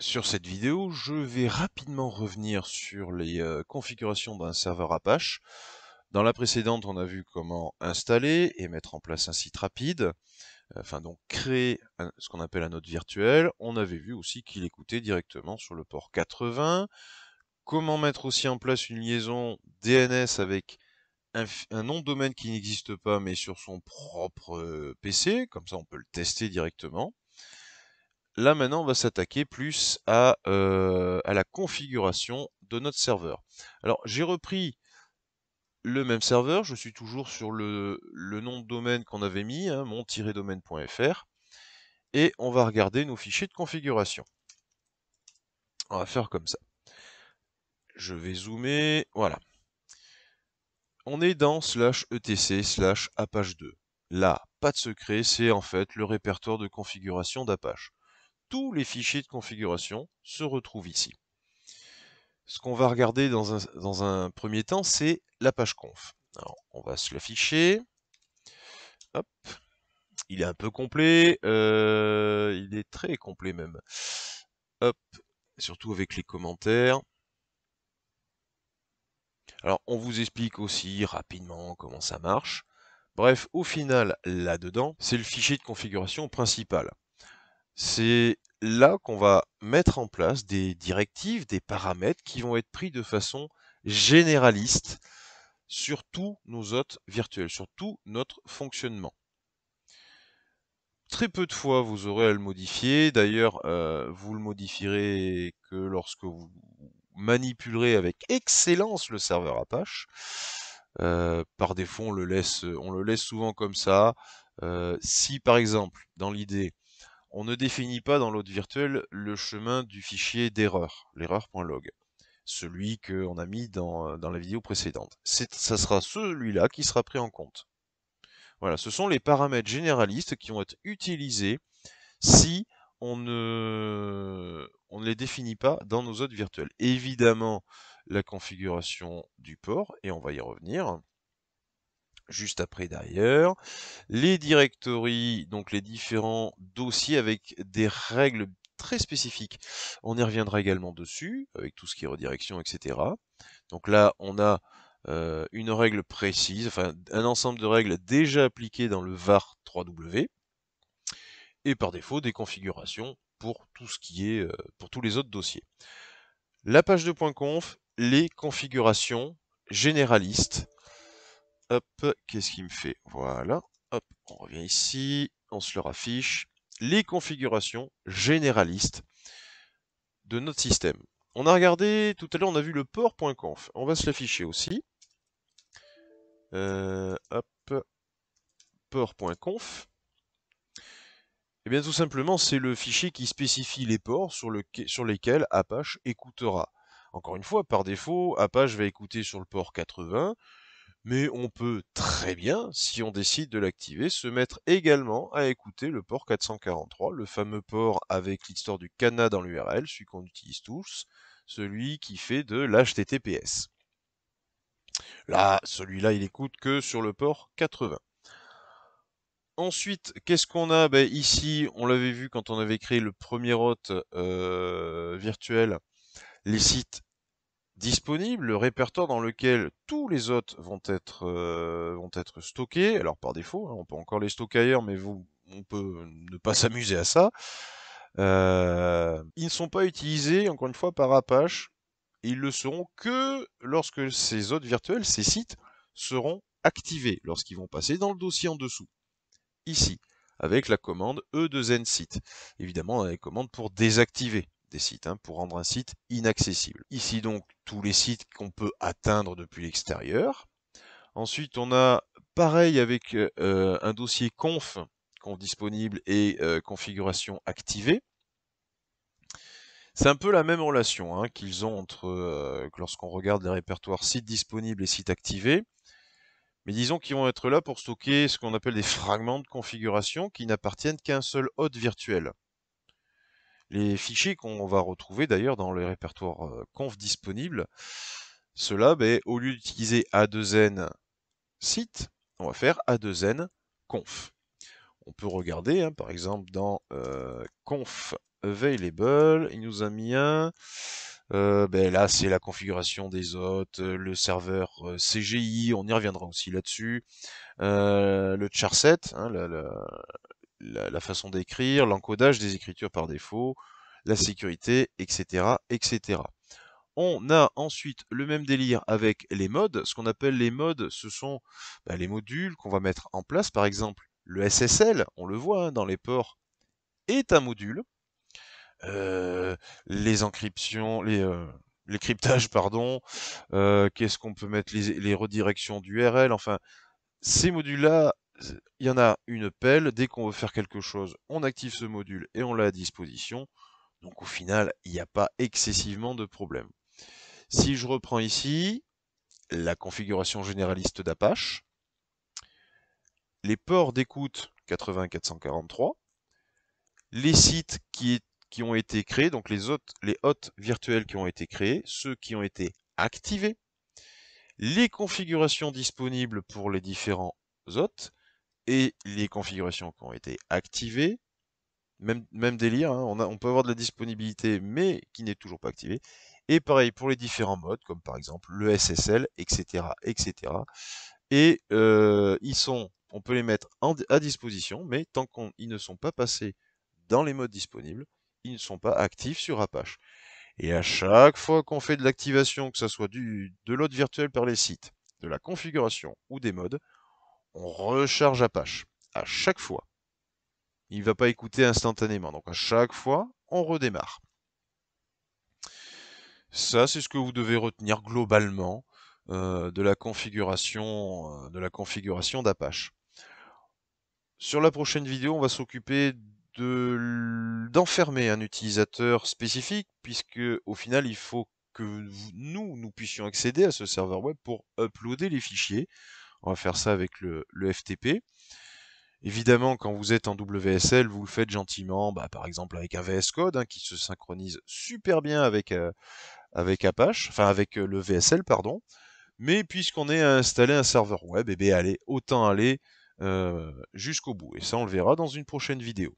Sur cette vidéo, je vais rapidement revenir sur les euh, configurations d'un serveur Apache. Dans la précédente, on a vu comment installer et mettre en place un site rapide, euh, enfin donc créer ce qu'on appelle un node virtuel. On avait vu aussi qu'il écoutait directement sur le port 80. Comment mettre aussi en place une liaison DNS avec un nom de domaine qui n'existe pas mais sur son propre euh, PC, comme ça on peut le tester directement là maintenant on va s'attaquer plus euh, à, la configuration de notre serveur. Alors j'ai repris le même serveur, je suis toujours sur le, nom de domaine qu'on avait mis, hein, mon-domaine.fr, et on va regarder nos fichiers de configuration. On va faire comme ça. Je vais zoomer, voilà. On est dans slash etc slash apache 2. Là, pas de secret, c'est en fait le répertoire de configuration d'Apache tous les fichiers de configuration se retrouvent ici. Ce qu'on va regarder dans un, premier temps, c'est la page conf. Alors, on va se l'afficher. Hop. Il est un peu complet. Euh, il est très complet même. Hop. Surtout avec les commentaires. Alors, on vous explique aussi rapidement comment ça marche. Bref, au final, là-dedans, c'est le fichier de configuration principal. C'est là qu'on va mettre en place des directives, des paramètres qui vont être pris de façon généraliste sur tous nos hôtes virtuels, sur tout notre fonctionnement. Très peu de fois vous aurez à le modifier, d'ailleurs euh, vous le modifierez que lorsque vous manipulerez avec excellence le serveur Apache. Euh, par défaut on le, laisse, on le laisse souvent comme ça. Euh, si par exemple dans l'idée on ne définit pas dans l'hôte virtuel le chemin du fichier d'erreur, l'erreur.log, celui qu'on a mis euh, dans, la vidéo précédente. Ça sera celui-là qui sera pris en compte. Voilà, ce sont les paramètres généralistes qui vont être utilisés si on ne, on les définit pas dans nos hôtes virtuels. Évidemment, la configuration du port, et on va y revenir, juste après d'ailleurs, les directories, donc les différents dossiers avec des règles très spécifiques. On y reviendra également dessus, avec tout ce qui est redirection, etc. Donc là, on a euh, une règle précise, enfin un ensemble de règles déjà appliquées dans le var 3W, et par défaut des configurations pour tout ce qui est euh, pour tous les autres dossiers. La page de .conf, les configurations généralistes Hop, qu'est-ce qu'il me fait Voilà. Hop, on revient ici, on se leur affiche. Les configurations généralistes de notre système. On a regardé, tout à l'heure on a vu le port.conf. On va se l'afficher aussi. Euh, hop, port.conf. Et eh bien tout simplement, c'est le fichier qui spécifie les ports sur, le, sur lesquels Apache écoutera. Encore une fois, par défaut, Apache va écouter sur le port 80, mais on peut très bien, si on décide de l'activer, se mettre également à écouter le port 443, le fameux port avec l'histoire du Cana dans l'URL, celui qu'on utilise tous, celui qui fait de l'HTTPS. Là, celui-là, il écoute que sur le port 80. Ensuite, qu'est-ce qu'on a ben, Ici, on l'avait vu quand on avait créé le premier hôte euh, virtuel, les sites disponible, le répertoire dans lequel tous les hôtes vont être, euh, vont être stockés, alors par défaut, hein, on peut encore les stocker ailleurs, mais vous, on peut ne pas s'amuser à ça. Euh, ils ne sont pas utilisés, encore une fois, par Apache, ils le seront que lorsque ces hôtes virtuels, ces sites, seront activés, lorsqu'ils vont passer dans le dossier en dessous, ici, avec la commande e 2 site. évidemment, la commande pour désactiver des sites, hein, pour rendre un site inaccessible. Ici donc tous les sites qu'on peut atteindre depuis l'extérieur. Ensuite on a pareil avec euh, un dossier conf, conf disponible et euh, configuration activée. C'est un peu la même relation hein, qu'ils ont entre euh, lorsqu'on regarde les répertoires sites disponibles et sites activés. Mais disons qu'ils vont être là pour stocker ce qu'on appelle des fragments de configuration qui n'appartiennent qu'à un seul hôte virtuel. Les fichiers qu'on va retrouver d'ailleurs dans le répertoire euh, conf disponible, cela, ben, au lieu d'utiliser A2N site, on va faire A2N conf. On peut regarder, hein, par exemple, dans euh, conf available, il nous a mis un. Euh, ben là, c'est la configuration des hôtes, le serveur CGI, on y reviendra aussi là-dessus. le charset, hein, la, la, façon d'écrire, l'encodage des écritures par défaut, la sécurité, etc., etc. On a ensuite le même délire avec les modes. Ce qu'on appelle les modes, ce sont bah, les modules qu'on va mettre en place. Par exemple, le SSL, on le voit hein, dans les ports, est un module. Euh, les encryptions, les, euh, les pardon. Euh, qu'est-ce qu'on peut mettre les, les redirections d'URL. Enfin, ces modules-là il y en a une pelle, dès qu'on veut faire quelque chose, on active ce module et on l'a à disposition. Donc au final, il n'y a pas excessivement de problème. Si je reprends ici la configuration généraliste d'Apache, les ports d'écoute 443, les sites qui, ont été créés, donc les hôtes virtuels qui ont été créés, ceux qui ont été activés, les configurations disponibles pour les différents hôtes, et les configurations qui ont été activées. Même, même délire, hein, on, on peut avoir de la disponibilité, mais qui n'est toujours pas activée. Et pareil pour les différents modes, comme par exemple le SSL, etc. etc. Et euh, ils sont, on peut les mettre à disposition, mais tant qu'ils ne sont pas passés dans les modes disponibles, ils ne sont pas actifs sur Apache. Et à chaque fois qu'on fait de l'activation, que ce soit du, de l'autre virtuel par les sites, de la configuration ou des modes, on recharge Apache. À chaque fois, il ne va pas écouter instantanément. Donc à chaque fois, on redémarre. Ça, c'est ce que vous devez retenir globalement euh, de la configuration euh, de la configuration d'Apache. Sur la prochaine vidéo, on va s'occuper d'enfermer un utilisateur spécifique, puisque au final, il faut que nous, nous puissions accéder à ce serveur web pour uploader les fichiers. On va faire ça avec le, FTP. Évidemment, quand vous êtes en WSL, vous le faites gentiment, bah, par exemple avec un VS Code hein, qui se synchronise super bien avec, euh, avec Apache, enfin avec euh, le VSL, pardon. Mais puisqu'on est installé un serveur web, et eh allez, autant aller euh, jusqu'au bout. Et ça, on le verra dans une prochaine vidéo.